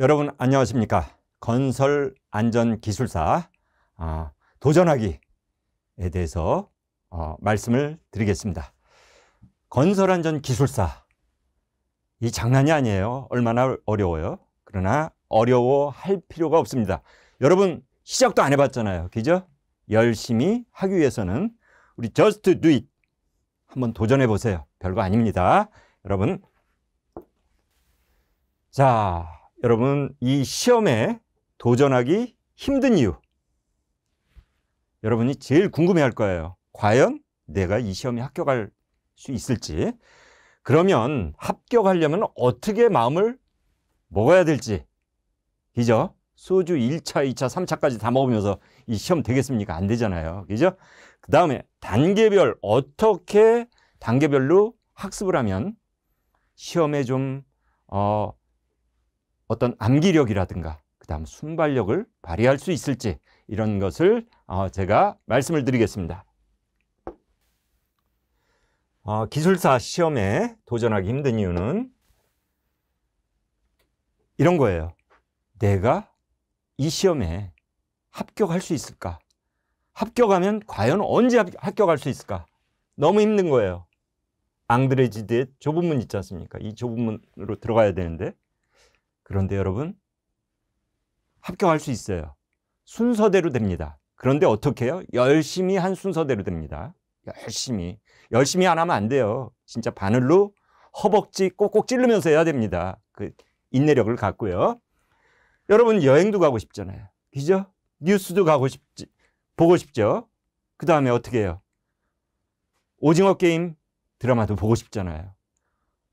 여러분 안녕하십니까 건설 안전 기술사 아, 도전하기에 대해서 어, 말씀을 드리겠습니다 건설 안전 기술사 이 장난이 아니에요 얼마나 어려워요 그러나 어려워할 필요가 없습니다 여러분 시작도 안 해봤잖아요 그죠 열심히 하기 위해서는 우리 just do it 한번 도전해 보세요 별거 아닙니다 여러분 자 여러분 이 시험에 도전하기 힘든 이유 여러분이 제일 궁금해할 거예요. 과연 내가 이 시험에 합격할 수 있을지 그러면 합격하려면 어떻게 마음을 먹어야 될지 그죠? 소주 1차, 2차, 3차까지 다 먹으면서 이 시험 되겠습니까? 안 되잖아요. 그죠? 그 다음에 단계별 어떻게 단계별로 학습을 하면 시험에 좀 어, 어떤 암기력이라든가 그다음 순발력을 발휘할 수 있을지 이런 것을 어, 제가 말씀을 드리겠습니다. 어, 기술사 시험에 도전하기 힘든 이유는 이런 거예요. 내가 이 시험에 합격할 수 있을까? 합격하면 과연 언제 합격할 수 있을까? 너무 힘든 거예요. 앙드레 지드의 좁은 문 있지 않습니까? 이 좁은 문으로 들어가야 되는데 그런데 여러분 합격할 수 있어요. 순서대로 됩니다. 그런데 어떻게 해요? 열심히 한 순서대로 됩니다. 열심히. 열심히 안 하면 안 돼요. 진짜 바늘로 허벅지 꼭꼭 찌르면서 해야 됩니다. 그 인내력을 갖고요. 여러분 여행도 가고 싶잖아요. 그죠? 뉴스도 가고 싶지, 보고 싶죠? 그 다음에 어떻게 해요? 오징어 게임 드라마도 보고 싶잖아요.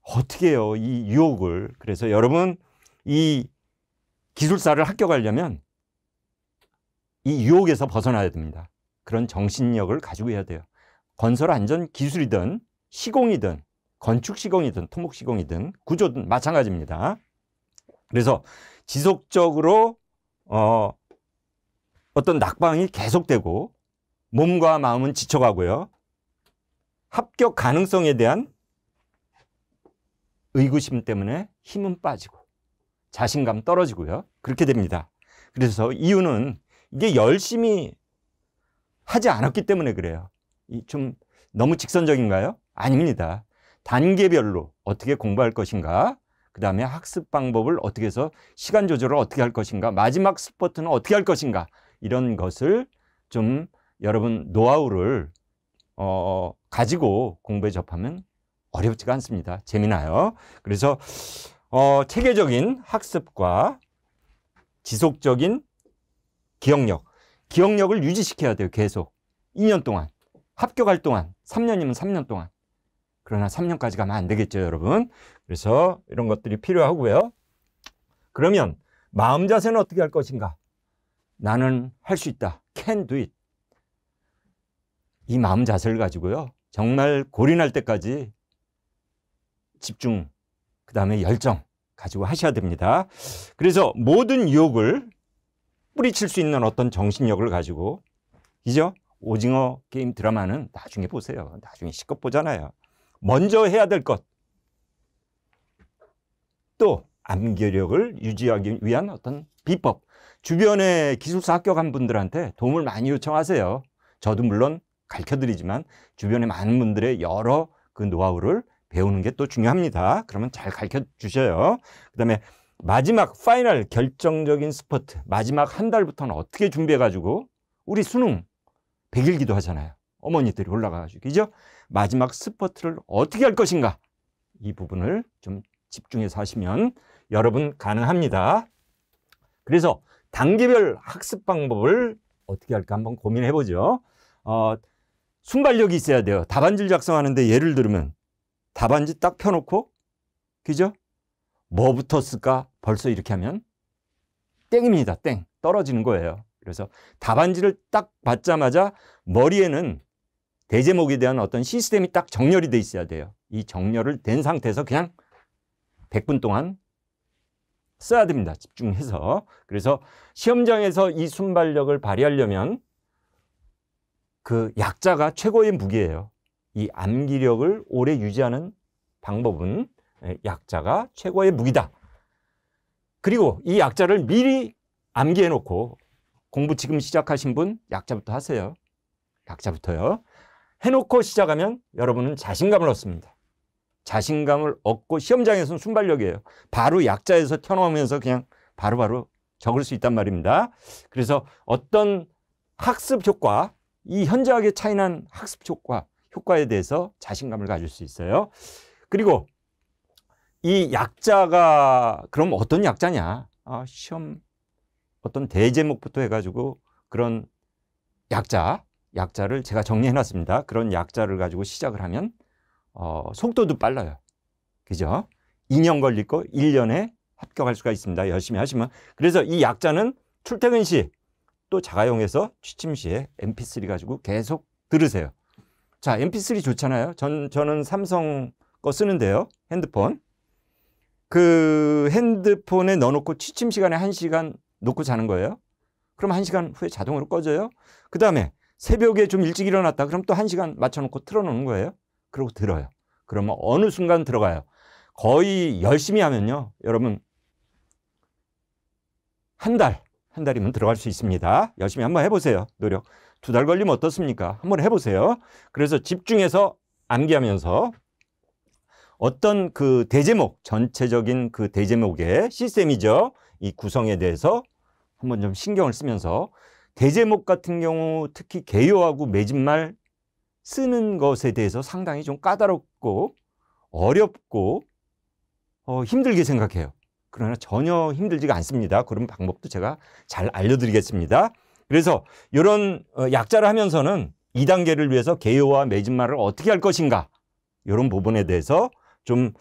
어떻게 해요? 이 유혹을. 그래서 여러분 이 기술사를 합격하려면 이 유혹에서 벗어나야 됩니다. 그런 정신력을 가지고 해야 돼요. 건설 안전 기술이든 시공이든 건축 시공이든 토목 시공이든 구조든 마찬가지입니다. 그래서 지속적으로 어, 어떤 낙방이 계속되고 몸과 마음은 지쳐가고요. 합격 가능성에 대한 의구심 때문에 힘은 빠지고 자신감 떨어지고요. 그렇게 됩니다. 그래서 이유는 이게 열심히 하지 않았기 때문에 그래요. 좀 너무 직선적인가요? 아닙니다. 단계별로 어떻게 공부할 것인가? 그 다음에 학습 방법을 어떻게 해서 시간 조절을 어떻게 할 것인가? 마지막 스포트는 어떻게 할 것인가? 이런 것을 좀 여러분 노하우를 어, 가지고 공부에 접하면 어렵지가 않습니다. 재미나요. 그래서 어, 체계적인 학습과 지속적인 기억력. 기억력을 유지시켜야 돼요, 계속. 2년 동안. 합격할 동안. 3년이면 3년 동안. 그러나 3년까지 가면 안 되겠죠, 여러분. 그래서 이런 것들이 필요하고요. 그러면 마음 자세는 어떻게 할 것인가? 나는 할 수 있다. can do it. 이 마음 자세를 가지고요. 정말 고린할 때까지 집중 그 다음에 열정 가지고 하셔야 됩니다. 그래서 모든 유혹을 뿌리칠 수 있는 어떤 정신력을 가지고 이죠? 오징어 게임 드라마는 나중에 보세요. 나중에 시컷 보잖아요. 먼저 해야 될 것. 또 암기력을 유지하기 위한 어떤 비법. 주변에 기술사 합격한 분들한테 도움을 많이 요청하세요. 저도 물론 가르쳐드리지만 주변에 많은 분들의 여러 그 노하우를 배우는 게 또 중요합니다. 그러면 잘 가르쳐 주셔요. 그 다음에 마지막 파이널 결정적인 스포트 마지막 한 달부터는 어떻게 준비해 가지고 우리 수능 100일 기도 하잖아요. 어머니들이 올라가가지고 그죠? 마지막 스포트를 어떻게 할 것인가 이 부분을 좀 집중해서 하시면 여러분 가능합니다. 그래서 단계별 학습 방법을 어떻게 할까 한번 고민해 보죠. 어, 순발력이 있어야 돼요. 답안지를 작성하는데 예를 들면 으 답안지 딱 펴놓고 그죠? 뭐 붙었을까? 벌써 이렇게 하면 땡입니다. 땡. 떨어지는 거예요. 그래서 답안지를 딱 받자마자 머리에는 대제목에 대한 어떤 시스템이 딱 정렬이 돼 있어야 돼요. 이 정렬을 된 상태에서 그냥 100분 동안 써야 됩니다. 집중해서. 그래서 시험장에서 이 순발력을 발휘하려면 그 약자가 최고의 무기예요. 이 암기력을 오래 유지하는 방법은 예, 약자가 최고의 무기다. 그리고 이 약자를 미리 암기해 놓고 공부 지금 시작하신 분 약자부터 하세요. 약자부터요. 해놓고 시작하면 여러분은 자신감을 얻습니다. 자신감을 얻고 시험장에서는 순발력이에요. 바로 약자에서 튀어나오면서 그냥 바로바로 바로 적을 수 있단 말입니다. 그래서 어떤 학습 효과, 이 현저하게 차이난 학습 효과, 효과에 대해서 자신감을 가질 수 있어요. 그리고 이 약자가 그럼 어떤 약자냐? 아, 시험 어떤 대제목부터 해가지고 그런 약자, 약자를 제가 정리해놨습니다. 그런 약자를 가지고 시작을 하면 어, 속도도 빨라요. 그죠? 2년 걸릴 거 1년에 합격할 수가 있습니다. 열심히 하시면. 그래서 이 약자는 출퇴근 시 또 자가용에서 취침 시에 mp3 가지고 계속 들으세요. 자, MP3 좋잖아요. 전, 저는 삼성 거 쓰는데요. 핸드폰. 그 핸드폰에 넣어놓고 취침 시간에 1시간 놓고 자는 거예요. 그럼 1시간 후에 자동으로 꺼져요. 그 다음에 새벽에 좀 일찍 일어났다. 그럼 또1시간 맞춰놓고 틀어놓는 거예요. 그러고 들어요. 그러면 어느 순간 들어가요. 거의 열심히 하면요. 여러분, 한 달, 한 달이면 들어갈 수 있습니다. 열심히 한번 해보세요. 노력. 두달 걸리면 어떻습니까? 한번 해보세요. 그래서 집중해서 암기하면서 어떤 그 대제목, 전체적인 그 대제목의 시스템이죠. 이 구성에 대해서 한번 좀 신경을 쓰면서 대제목 같은 경우 특히 개요하고 매진말 쓰는 것에 대해서 상당히 좀 까다롭고 어렵고 어, 힘들게 생각해요. 그러나 전혀 힘들지가 않습니다. 그런 방법도 제가 잘 알려드리겠습니다. 그래서 이런 어, 약자를 하면서는 2단계를 위해서 개요와 매진말을 어떻게 할 것인가 이런 부분에 대해서 좀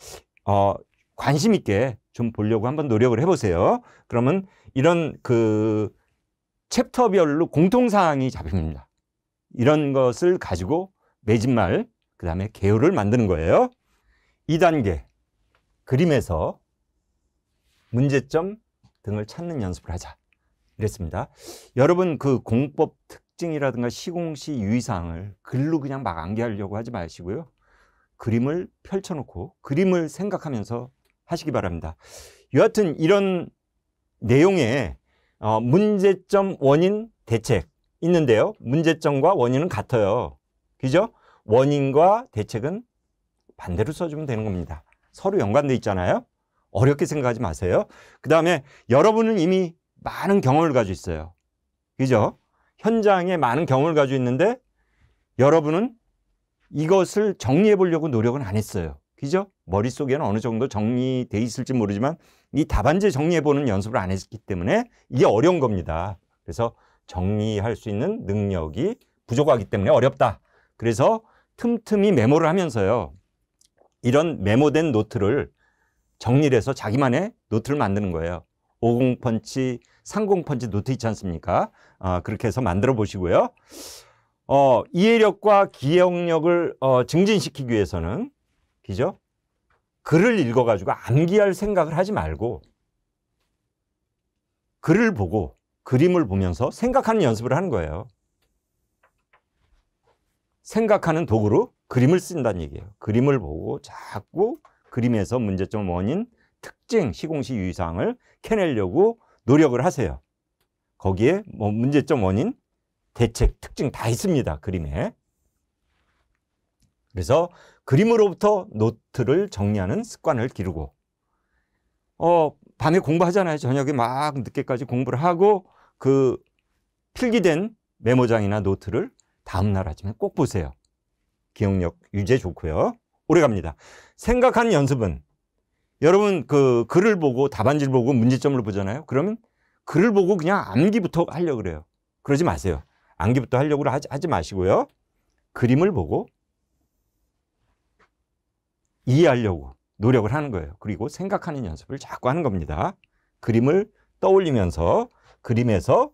어, 관심 있게 좀 보려고 한번 노력을 해보세요. 그러면 이런 그 챕터별로 공통사항이 잡힙니다. 이런 것을 가지고 매진말, 그 다음에 개요를 만드는 거예요. 2단계, 그림에서 문제점 등을 찾는 연습을 하자. 이랬습니다. 여러분 그 공법 특징이라든가 시공시 유의사항을 글로 그냥 막 암기하려고 하지 마시고요. 그림을 펼쳐놓고 그림을 생각하면서 하시기 바랍니다. 여하튼 이런 내용의 어, 문제점 원인 대책 있는데요. 문제점과 원인은 같아요. 그죠? 원인과 대책은 반대로 써주면 되는 겁니다. 서로 연관돼 있잖아요. 어렵게 생각하지 마세요. 그 다음에 여러분은 이미 많은 경험을 가지고 있어요. 그죠? 현장에 많은 경험을 가지고 있는데 여러분은 이것을 정리해 보려고 노력은 안 했어요. 그죠? 머릿속에는 어느 정도 정리돼 있을지 모르지만 이 답안지 정리해 보는 연습을 안 했기 때문에 이게 어려운 겁니다. 그래서 정리할 수 있는 능력이 부족하기 때문에 어렵다. 그래서 틈틈이 메모를 하면서요. 이런 메모된 노트를 정리 해서 자기만의 노트를 만드는 거예요. 오공펀치, 상공펀치 노트 있지 않습니까? 아, 그렇게 해서 만들어 보시고요. 어, 이해력과 기억력을 어, 증진시키기 위해서는 그죠? 글을 읽어 가지고 암기할 생각을 하지 말고 글을 보고 그림을 보면서 생각하는 연습을 하는 거예요. 생각하는 도구로 그림을 쓴다는 얘기예요. 그림을 보고 자꾸 그림에서 문제점 원인, 특징, 시공시 유의사항을 캐내려고 노력을 하세요. 거기에 뭐 문제점 원인, 대책, 특징 다 있습니다. 그림에. 그래서 그림으로부터 노트를 정리하는 습관을 기르고 어, 밤에 공부하잖아요. 저녁에 막 늦게까지 공부를 하고 그 필기된 메모장이나 노트를 다음날 아침에 꼭 보세요. 기억력 유지 좋고요. 오래 갑니다. 생각하는 연습은 여러분 그 글을 보고 답안지를 보고 문제점을 보잖아요. 그러면 글을 보고 그냥 암기부터 하려 고 그래요. 그러지 마세요. 암기부터 하려고 하지, 하지 마시고요. 그림을 보고 이해하려고 노력을 하는 거예요. 그리고 생각하는 연습을 자꾸 하는 겁니다. 그림을 떠올리면서 그림에서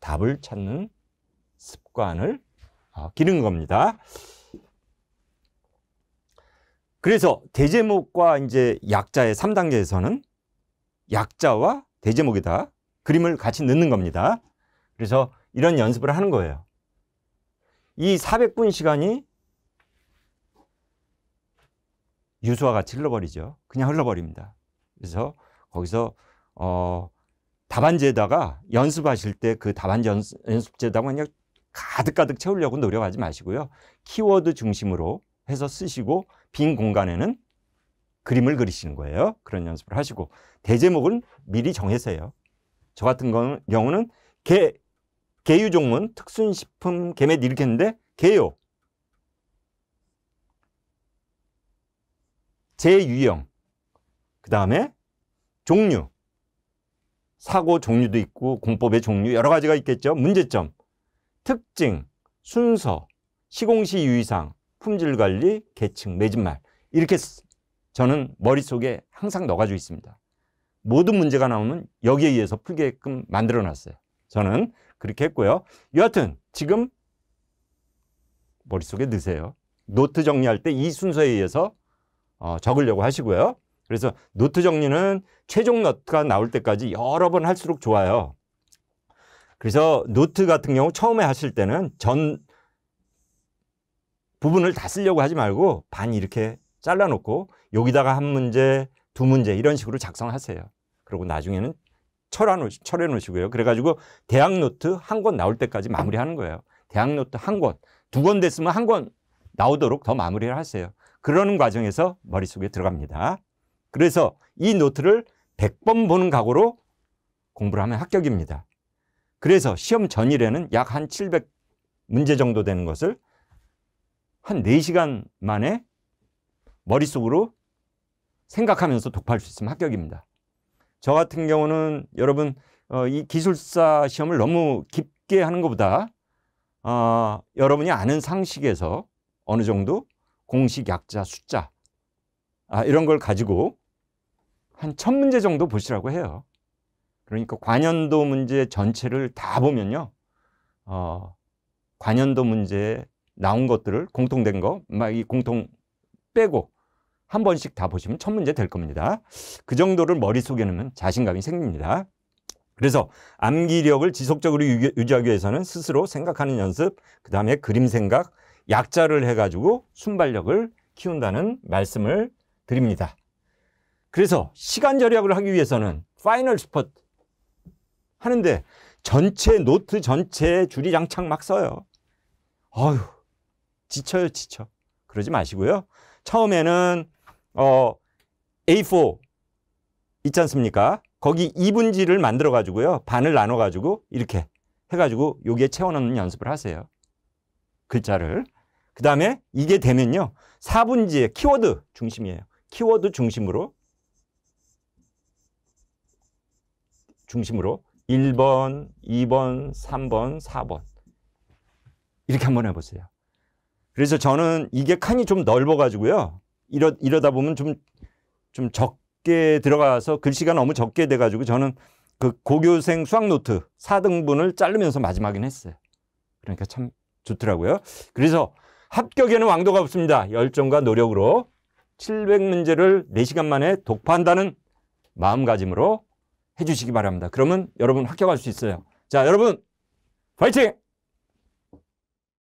답을 찾는 습관을 아, 기는 겁니다. 그래서 대제목과 이제 약자의 3단계에서는 약자와 대제목이다. 그림을 같이 넣는 겁니다. 그래서 이런 연습을 하는 거예요. 이 400분 시간이 유수와 같이 흘러버리죠. 그냥 흘러버립니다. 그래서 거기서 어 답안지에다가 연습하실 때 그 답안지 연습, 지에다가 그냥 가득가득 채우려고 노력하지 마시고요. 키워드 중심으로 해서 쓰시고 빈 공간에는 그림을 그리시는 거예요. 그런 연습을 하시고 대제목은 미리 정해서요. 저 같은 경우는 개, 개유종문, 특순식품, 개맷 이렇게 했는데 개요. 제유형, 그 다음에 종류, 사고 종류도 있고 공법의 종류 여러 가지가 있겠죠. 문제점, 특징, 순서, 시공시 유의사항, 품질 관리, 계층, 매진말 이렇게 저는 머릿속에 항상 넣어가지고 있습니다. 모든 문제가 나오면 여기에 의해서 풀게끔 만들어 놨어요. 저는 그렇게 했고요. 여하튼 지금 머릿속에 넣으세요. 노트 정리할 때 이 순서에 의해서 어, 적으려고 하시고요. 그래서 노트 정리는 최종 노트가 나올 때까지 여러 번 할수록 좋아요. 그래서 노트 같은 경우 처음에 하실 때는 전 부분을 다 쓰려고 하지 말고 반 이렇게 잘라놓고 여기다가 한 문제, 두 문제 이런 식으로 작성하세요. 그리고 나중에는 철해놓으시, 철해놓으시고요. 그래가지고 대학 노트 한 권 나올 때까지 마무리하는 거예요. 대학 노트 한 권, 두 권 됐으면 한 권 나오도록 더 마무리를 하세요. 그러는 과정에서 머릿속에 들어갑니다. 그래서 이 노트를 100번 보는 각오로 공부를 하면 합격입니다. 그래서 시험 전일에는 약 한 700문제 정도 되는 것을 한 4시간 만에 머릿속으로 생각하면서 독파할 수 있으면 합격입니다. 저 같은 경우는 여러분 어, 이 기술사 시험을 너무 깊게 하는 것보다 어, 여러분이 아는 상식에서 어느 정도 공식, 약자, 숫자 아, 이런 걸 가지고 한 천문제 정도 보시라고 해요. 그러니까 관연도 문제 전체를 다 보면요. 어, 관연도 문제의 나온 것들을 공통된 거, 막 이 공통 빼고 한 번씩 다 보시면 첫 문제 될 겁니다. 그 정도를 머릿속에 넣으면 자신감이 생깁니다. 그래서 암기력을 지속적으로 유지하기 위해서는 스스로 생각하는 연습, 그 다음에 그림 생각, 약자를 해가지고 순발력을 키운다는 말씀을 드립니다. 그래서 시간 절약을 하기 위해서는 파이널 스폿 하는데 전체 노트 전체에 줄이 장창막 써요. 어휴, 지쳐요, 지쳐. 그러지 마시고요. 처음에는 어 A4 있지 않습니까? 거기 2분지를 만들어 가지고요. 반을 나눠 가지고 이렇게 해 가지고 여기에 채워 넣는 연습을 하세요. 글자를. 그다음에 이게 되면요. 4분지의 키워드 중심이에요. 키워드 중심으로 중심으로 1번, 2번, 3번, 4번 이렇게 한번 해보세요. 그래서 저는 이게 칸이 좀 넓어가지고요. 이러, 이러다 보면 좀, 좀 적게 들어가서 글씨가 너무 적게 돼가지고 저는 그 고교생 수학노트 4등분을 자르면서 마지막엔 했어요. 그러니까 참 좋더라고요. 그래서 합격에는 왕도가 없습니다. 열정과 노력으로 700문제를 4시간 만에 독파한다는 마음가짐으로 해주시기 바랍니다. 그러면 여러분 합격할 수 있어요. 자, 여러분 파이팅!